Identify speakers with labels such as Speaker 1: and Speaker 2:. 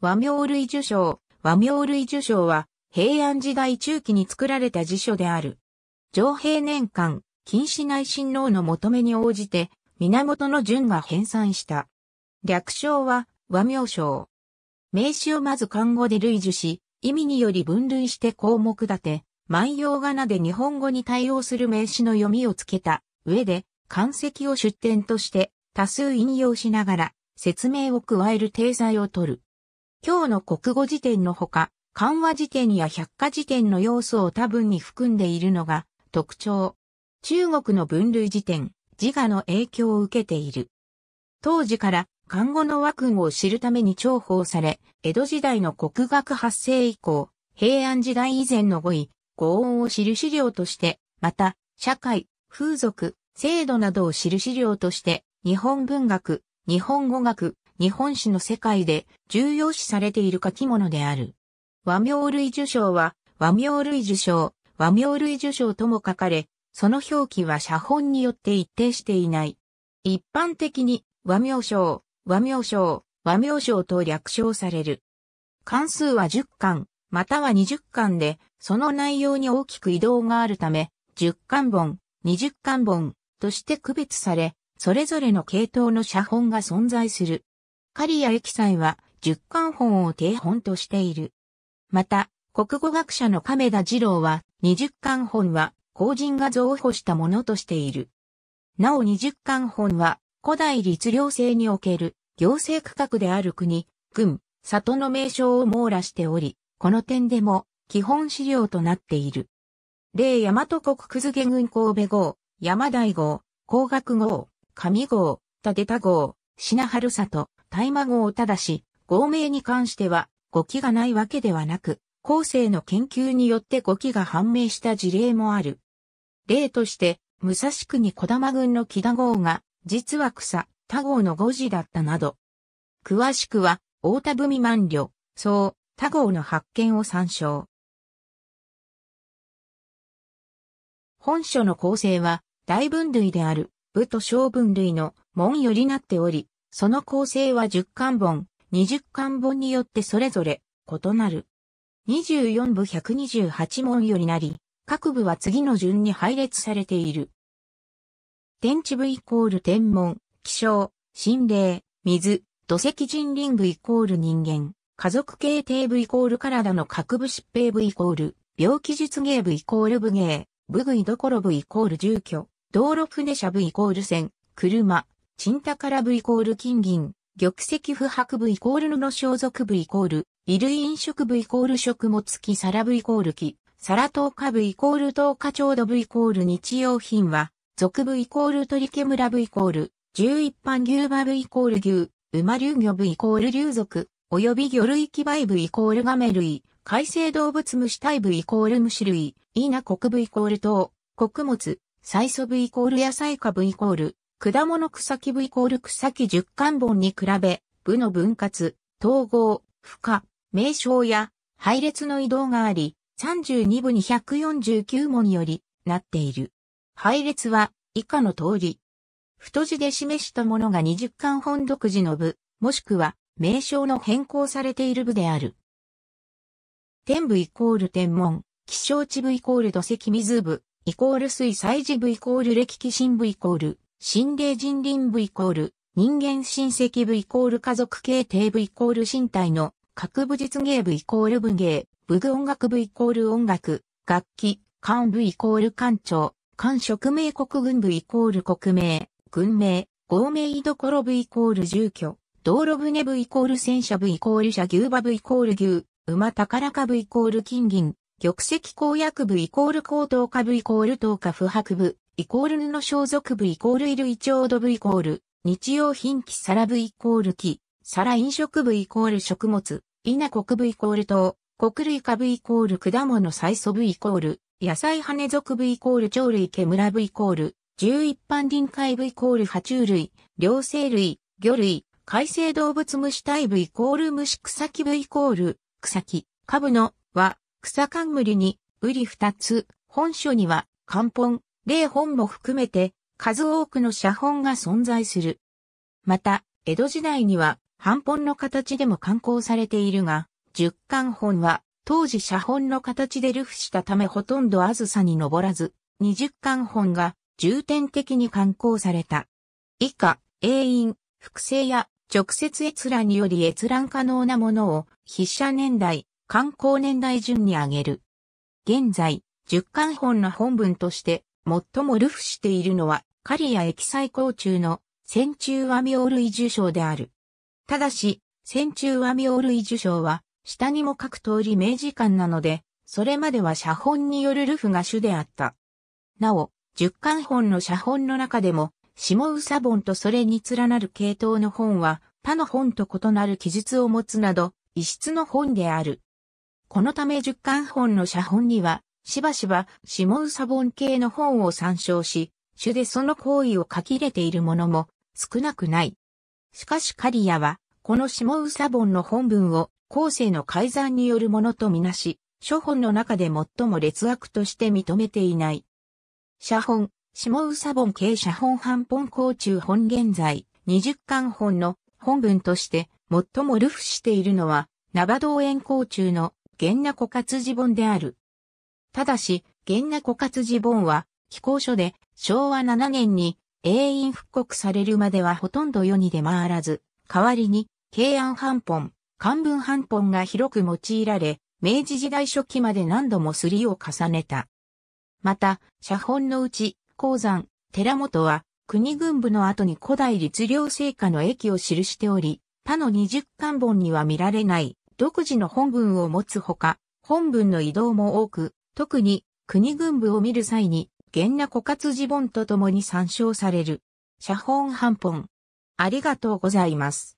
Speaker 1: 和名類受賞。和名類受賞は平安時代中期に作られた辞書である。上平年間、禁止内親王の求めに応じて、源の順が編纂した。略称は和名称。名詞をまず漢語で類受し、意味により分類して項目立て、万葉仮名で日本語に対応する名詞の読みをつけた上で、漢籍を出典として多数引用しながら説明を加える定裁を取る。今日の国語辞典のほか、漢和辞典や百科辞典の要素を多分に含んでいるのが特徴。中国の分類辞典、自我の影響を受けている。当時から漢語の和訓を知るために重宝され、江戸時代の国学発生以降、平安時代以前の語彙、語音を知る資料として、また、社会、風俗、制度などを知る資料として、日本文学、日本語学、日本史の世界で重要視されている書き物である。和名類受賞は、和名類受賞、和名類受賞とも書かれ、その表記は写本によって一定していない。一般的に、和名賞、和名賞、和名賞と略称される。関数は10巻、または20巻で、その内容に大きく移動があるため、10巻本、20巻本として区別され、それぞれの系統の写本が存在する。刈谷益斎は十巻本を定本としている。また、国語学者の亀田二郎は二十巻本は後人が増補したものとしている。なお二十巻本は古代律令制における行政区画である国、郡、里の名称を網羅しており、この点でも基本資料となっている。例大和国くずげ郡神戸号、山大号、工学号、上号、立田号、品春里、大麻号をただし、合名に関しては語気がないわけではなく、後世の研究によって語気が判明した事例もある。例として、武蔵国小玉軍の木田号が、実は草、他号の語字だったなど。詳しくは、大田文万旅、そう、他号の発見を参照。本書の構成は、大分類である、武と小分類の門よりなっており、その構成は10巻本、20巻本によってそれぞれ異なる。24部128問よりなり、各部は次の順に配列されている。天地部イコール天文、気象、心霊、水、土石人林部イコール人間、家族系定部イコール体の各部疾病部イコール、病気術芸部イコール武芸、部具居どころ部イコール住居、道路船車部イコール船、車、チンタカラブイコール金銀、玉石不白部イコール布装束部イコール、衣類飲食部イコール食物器皿部イコール器、皿等価部イコール等価調度部イコール日用品は、俗部イコール鳥毛村部イコール、十一般牛馬部イコール牛、馬流魚部イコール流族、及び魚類機媒部イコール亀類、海生動物虫体部イコール虫類、稲国部イコール等、穀物、菜素部イコール野菜化部イコール、果物草木部イコール草木十巻本に比べ、部の分割、統合、負荷、名称や配列の移動があり、32部に149文よりなっている。配列は以下の通り。太字で示したものが20巻本独自の部、もしくは名称の変更されている部である。天部イコール天文、気象地部イコール土石水部、イコール水災事部イコール歴紀新部イコール心霊人倫部イコール、人間親戚部イコール家族形態部イコール身体の、各部実芸部イコール文芸、部具音楽部イコール音楽、楽器、官部イコール官庁、官職名国軍部イコール国名、軍名、合名居所部イコール住居、道路船部イコール戦車部イコール車牛馬部イコール牛、馬宝か部イコール金銀、玉石公約部イコール高等下部イコール等下不白部、イコール布小属部イコール衣類調度部イコール、日用品機皿部イコール木、皿飲食部イコール食物、稲国部イコール糖、穀類株イコール果物菜素部イコール、野菜羽属部イコール鳥類村部イコール、獣一般臨海部イコール爬虫類、両生類、魚類、海生動物虫体部イコール虫草木部イコール、草木、株の、は、草冠に、瓜二つ、本書には、漢本、例本も含めて数多くの写本が存在する。また、江戸時代には半本の形でも刊行されているが、十巻本は当時写本の形で流布したためほとんどあずさに登らず、二十巻本が重点的に刊行された。以下、永遠、複製や直接閲覧により閲覧可能なものを筆者年代、刊行年代順に挙げる。現在、十巻本の本文として最も流布しているのは、狩ア液細高中の、戦中アミオ類受賞である。ただし、戦中アミオ類受賞は、下にも書く通り明治館なので、それまでは写本によるルフが主であった。なお、十巻本の写本の中でも、下宇佐本とそれに連なる系統の本は、他の本と異なる記述を持つなど、異質の本である。このため十巻本の写本には、しばしば、シモウサボン系の本を参照し、種でその行為を書き入れているものも少なくない。しかしカリアは、このシモウサボンの本文を後世の改ざんによるものとみなし、諸本の中で最も劣悪として認めていない。写本、下宇佐本系写本半本甲中本現在、20巻本の本文として最も流布しているのは、ナバド園甲中の源那枯渇字本である。ただし、源那枯渇寺本は、寄稿書で昭和7年に永遠復刻されるまではほとんど世に出回らず、代わりに、慶安半本、漢文半本が広く用いられ、明治時代初期まで何度もすりを重ねた。また、写本のうち、鉱山、寺本は、国軍部の後に古代律令成果の益を記しており、他の二十巻本には見られない、独自の本文を持つほか、本文の移動も多く、特に国軍部を見る際に、厳那枯渇寺本と共に参照される。写本半本。ありがとうございます。